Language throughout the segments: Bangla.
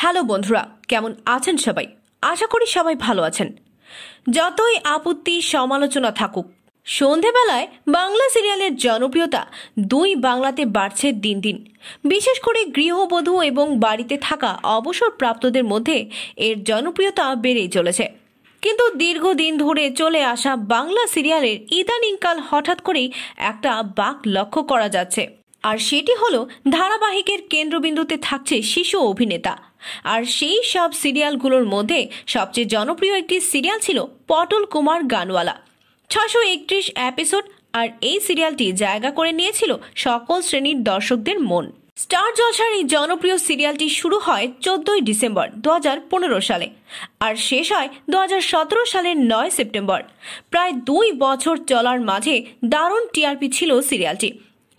হ্যালো বন্ধুরা কেমন আছেন সবাই আশা করি সবাই ভালো আছেন যতই আপত্তি সমালোচনা থাকুক সন্ধেবেলায় বাংলা সিরিয়ালের জনপ্রিয়তা দুই বাংলাতে বাড়ছে দিন দিন বিশেষ করে গৃহবধূ এবং বাড়িতে থাকা অবসরপ্রাপ্তদের মধ্যে এর জনপ্রিয়তা বেড়েই চলেছে কিন্তু দীর্ঘদিন ধরে চলে আসা বাংলা সিরিয়ালের ইদানিংকাল হঠাৎ করেই একটা বাক লক্ষ্য করা যাচ্ছে আর সেটি হল ধারাবাহিকের কেন্দ্রবিন্দুতে থাকছে শিশু অভিনেতা আর সেই সব সিরিয়ালগুলোর মধ্যে সবচেয়ে জনপ্রিয় একটি সিরিয়াল ছিল পটল কুমার গানওয়ালা ছশো একত্রিশ এপিসোড আর এই সিরিয়ালটি জায়গা করে নিয়েছিল সকল শ্রেণীর দর্শকদের মন স্টার জলসার এই জনপ্রিয় সিরিয়ালটি শুরু হয় চোদ্দই ডিসেম্বর দু সালে আর শেষ হয় দু সালের নয় সেপ্টেম্বর প্রায় দুই বছর চলার মাঝে দারুণ টিআরপি ছিল সিরিয়ালটি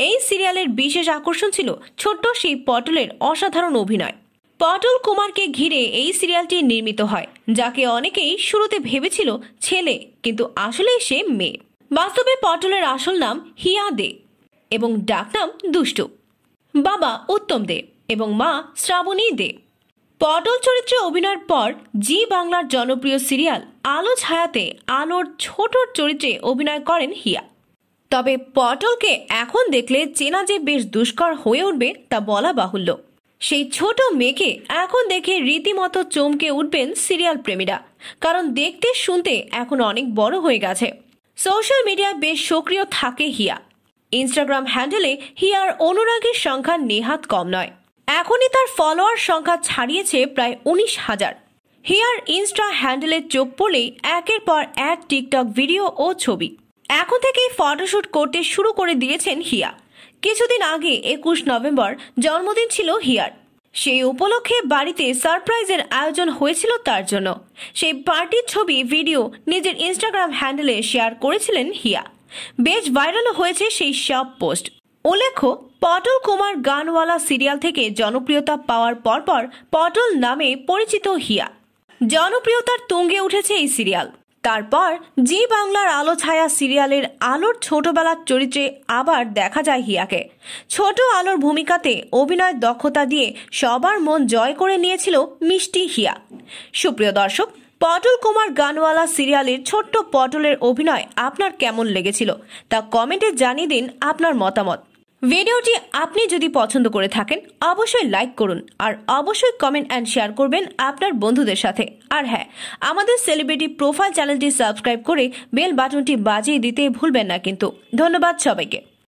এই সিরিয়ালের বিশেষ আকর্ষণ ছিল ছোট্ট সেই পটলের অসাধারণ অভিনয় পটল কুমারকে ঘিরে এই সিরিয়ালটি নির্মিত হয় যাকে অনেকেই শুরুতে ভেবেছিল ছেলে কিন্তু আসলে সে মেয়ে বাস্তবে পটলের আসল নাম হিয়া দে এবং ডাকনাম দুষ্টু বাবা উত্তম দে এবং মা শ্রাবণী দে পটল চরিত্রে অভিনয়ের পর জি বাংলার জনপ্রিয় সিরিয়াল আলো ছায়াতে আলোর ছোট চরিত্রে অভিনয় করেন হিয়া তবে পটলকে এখন দেখলে চেনা যে বেশ দুষ্কর হয়ে উঠবে তা বলা বাহুল্য সেই ছোট মেয়েকে এখন দেখে রীতিমতো চমকে উঠবেন সিরিয়াল প্রেমীরা কারণ দেখতে শুনতে এখন অনেক বড় হয়ে গেছে সোশ্যাল মিডিয়া বেশ সক্রিয় থাকে হিয়া ইনস্টাগ্রাম হ্যান্ডেলে হিয়ার অনুরাগীর সংখ্যা নেহাত কম নয় এখনই তার ফলোয়ার সংখ্যা ছাড়িয়েছে প্রায় উনিশ হাজার হিয়ার ইনস্টা হ্যান্ডেলের চোখ পড়লেই একের পর এক টিকটক ভিডিও ও ছবি এখন থেকেই ফটোশ্যুট করতে শুরু করে দিয়েছেন হিয়া কিছুদিন আগে একুশ নভেম্বর জন্মদিন ছিল হিয়ার সেই উপলক্ষে বাড়িতে সারপ্রাইজের আয়োজন হয়েছিল তার জন্য সেই পার্টির ছবি ভিডিও নিজের ইনস্টাগ্রাম হ্যান্ডেলে শেয়ার করেছিলেন হিয়া বেশ ভাইরালও হয়েছে সেই সব পোস্ট উল্লেখ্য পটল কুমার গানওয়ালা সিরিয়াল থেকে জনপ্রিয়তা পাওয়ার পরপর পটল নামে পরিচিত হিয়া জনপ্রিয়তার তুঙ্গে উঠেছে এই সিরিয়াল তারপর জি বাংলার আলো ছায়া সিরিয়ালের আলোর ছোটবেলার চরিত্রে আবার দেখা যায় হিয়াকে ছোট আলোর ভূমিকাতে অভিনয় দক্ষতা দিয়ে সবার মন জয় করে নিয়েছিল মিষ্টি হিয়া সুপ্রিয় দর্শক পটল কুমার গানওয়ালা সিরিয়ালের ছোট্ট পটলের অভিনয় আপনার কেমন লেগেছিল তা কমেন্টে জানিয়ে দিন আপনার মতামত ভিডিওটি আপনি যদি পছন্দ করে থাকেন অবশ্যই লাইক করুন আর অবশ্যই কমেন্ট অ্যান্ড শেয়ার করবেন আপনার বন্ধুদের সাথে আর হ্যাঁ আমাদের সেলিব্রিটি প্রোফাইল চ্যানেলটি সাবস্ক্রাইব করে বেল বাটনটি বাজিয়ে দিতে ভুলবেন না কিন্তু ধন্যবাদ সবাইকে